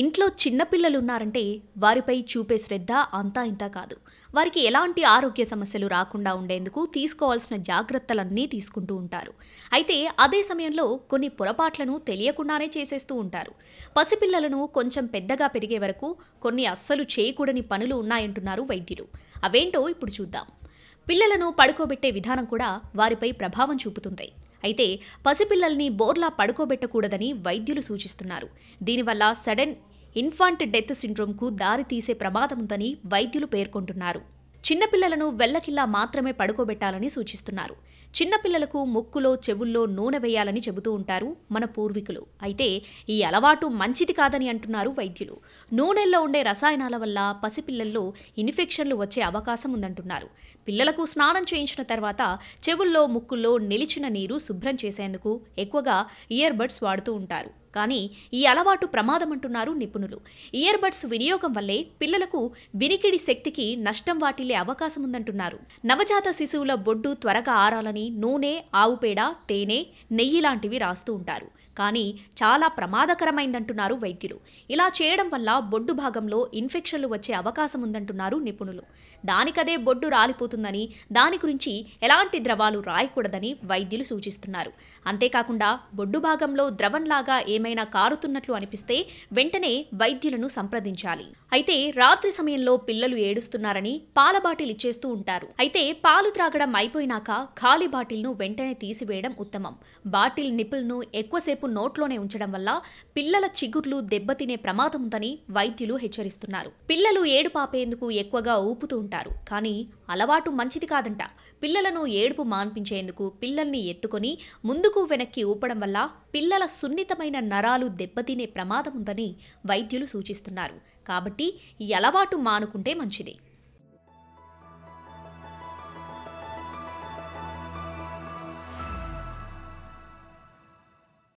ఇంట్లో చిన్నపిల్లలున్నారంటే వారిపై చూపే శ్రద్ధ అంతా ఇంతా కాదు వారికి ఎలాంటి ఆరోగ్య సమస్యలు రాకుండా ఉండేందుకు తీసుకోవాల్సిన జాగ్రత్తలన్నీ తీసుకుంటూ ఉంటారు అయితే అదే సమయంలో కొన్ని పొరపాట్లను తెలియకుండానే చేసేస్తూ ఉంటారు పసిపిల్లలను కొంచెం పెద్దగా పెరిగే వరకు కొన్ని అస్సలు చేయకూడని పనులు ఉన్నాయంటున్నారు వైద్యులు అవేంటో ఇప్పుడు చూద్దాం పిల్లలను పడుకోబెట్టే విధానం కూడా వారిపై ప్రభావం చూపుతుంది అయితే పసిపిల్లల్ని బోర్లా పడుకోబెట్టకూడదని వైద్యులు సూచిస్తున్నారు దీనివల్ల సడన్ ఇన్ఫాంట్ డెత్ సిండ్రోమ్కు దారితీసే ప్రమాదం ఉందని వైద్యులు పేర్కొంటున్నారు చిన్నపిల్లలను వెల్లకిల్లా మాత్రమే పడుకోబెట్టాలని సూచిస్తున్నారు చిన్నపిల్లలకు ముక్కులో చెవుల్లో నూనె వేయాలని చెబుతూ ఉంటారు మన పూర్వీకులు అయితే ఈ అలవాటు మంచిది కాదని అంటున్నారు వైద్యులు నూనెల్లో ఉండే రసాయనాల వల్ల పసిపిల్లల్లో ఇన్ఫెక్షన్లు వచ్చే అవకాశం ఉందంటున్నారు పిల్లలకు స్నానం చేయించిన తర్వాత చెవుల్లో ముక్కుల్లో నిలిచిన నీరు శుభ్రం చేసేందుకు ఎక్కువగా ఇయర్బడ్స్ వాడుతూ ఉంటారు కానీ ఈ అలవాటు ప్రమాదమంటున్నారు నిపుణులు ఇయర్బడ్స్ వినియోగం వల్లే పిల్లలకు వినికిడి శక్తికి నష్టం వాటిల్లే అవకాశం ఉందంటున్నారు నవజాత శిశువుల బొడ్డు త్వరగా ఆరాలని నూనె ఆవుపేడ తేనె నెయ్యి లాంటివి రాస్తూ ఉంటారు కానీ చాలా ప్రమాదకరమైందంటున్నారు వైద్యులు ఇలా చేయడం వల్ల బొడ్డు భాగంలో ఇన్ఫెక్షన్లు వచ్చే అవకాశం ఉందంటున్నారు నిపుణులు దానికదే బొడ్డు రాలిపోతుందని దాని గురించి ఎలాంటి ద్రవాలు రాయకూడదని వైద్యులు సూచిస్తున్నారు అంతేకాకుండా బొడ్డు భాగంలో ద్రవంలాగా ఏమైనా కారుతున్నట్లు అనిపిస్తే వెంటనే వైద్యులను సంప్రదించాలి అయితే రాత్రి సమయంలో పిల్లలు ఏడుస్తున్నారని పాల బాటిల్ ఇచ్చేస్తూ ఉంటారు అయితే పాలు త్రాగడం అయిపోయినాక ఖాళీ బాటిల్ను వెంటనే తీసివేయడం ఉత్తమం బాటిల్ నిపుల్ను ఎక్కువసేపు నోట్లోనే ఉంచడం వల్ల పిల్లల చిగుర్లు దెబ్బతినే ప్రమాదం ఉందని వైద్యులు హెచ్చరిస్తున్నారు పిల్లలు ఏడు పాపేందుకు ఎక్కువగా ఊపుతూ ఉంటారు కానీ అలవాటు మంచిది కాదంట పిల్లలను ఏడుపు మాన్పించేందుకు పిల్లల్ని ఎత్తుకొని ముందుకు వెనక్కి ఊపడం వల్ల పిల్లల సున్నితమైన నరాలు దెబ్బతినే ప్రమాదం ఉందని వైద్యులు సూచిస్తున్నారు కాబట్టి ఈ అలవాటు మానుకుంటే మంచిది